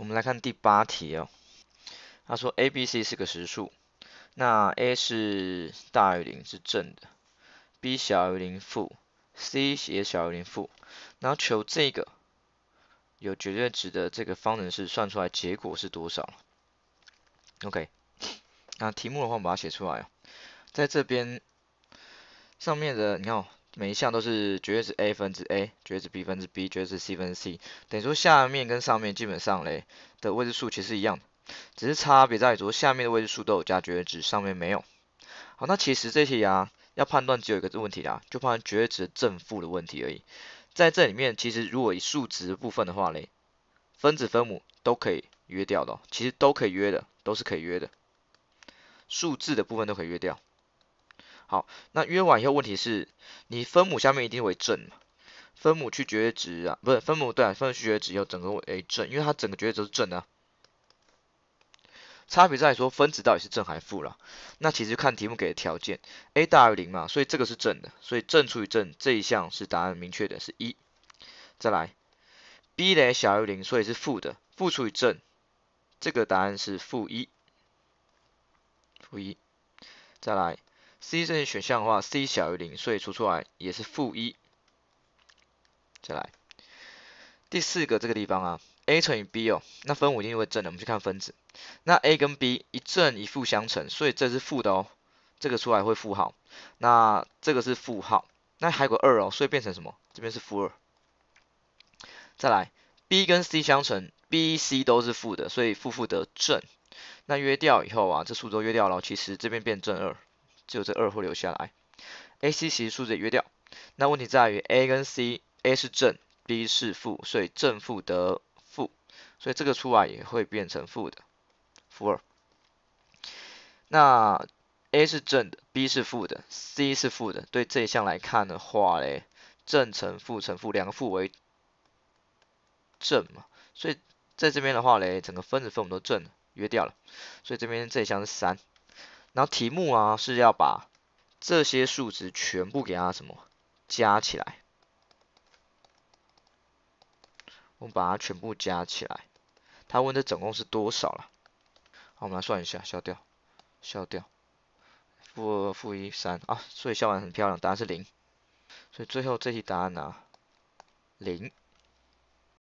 我们来看第八题哦，他说 a、b、c 是个实数，那 a 是大于零，是正的；b 小于零，负；c 也小于零，负。然后求这个有绝对值的这个方程式，算出来结果是多少？OK，那题目的话，我们把它写出来哦，在这边上面的，你看。每一项都是绝对值 a 分之 a，绝对值 b 分之 b，绝对值 c 分之 c，等于说下面跟上面基本上嘞的未知数其实一样只是差别在于说下面的未知数都有加绝对值，上面没有。好，那其实这些呀要判断只有一个问题啦，就判断绝对值正负的问题而已。在这里面其实如果以数值部分的话嘞，分子分母都可以约掉的，其实都可以约的，都是可以约的，数字的部分都可以约掉。好，那约完以后，问题是，你分母下面一定为正嘛？分母去绝对值啊，不是分母对，分母去绝对值要整个为正，因为它整个绝对值是正啊。差别在说分子到底是正还是负了。那其实看题目给的条件，a 大于零嘛，所以这个是正的，所以正除以正这一项是答案明确的是一。再来，b 呢小于零，所以是负的，负除以正，这个答案是负一，负一。再来。C 这些选项的话，C 小于零，所以除出来也是负一。再来，第四个这个地方啊，A 乘以 B 哦，那分母一定会正的，我们去看分子。那 A 跟 B 一正一负相乘，所以这是负的哦，这个出来会负号。那这个是负号，那还有个二哦，所以变成什么？这边是负二。再来，B 跟 C 相乘，B、C 都是负的，所以负负得正。那约掉以后啊，这数都约掉，了，其实这边变正二。就这二会留下来，a c 其实数字也约掉。那问题在于 a 跟 c，a 是正，b 是负，所以正负得负，所以这个出来也会变成负的，负二。那 a 是正的，b 是负的，c 是负的，对这一项来看的话嘞，正乘负乘负，两个负为正嘛，所以在这边的话嘞，整个分子分母都正，约掉了，所以这边这一项是三。然后题目啊是要把这些数值全部给它什么加起来，我们把它全部加起来，他问这总共是多少了？好，我们来算一下，消掉，消掉，负二、负一、三啊，所以消完很漂亮，答案是零，所以最后这题答案呢，零。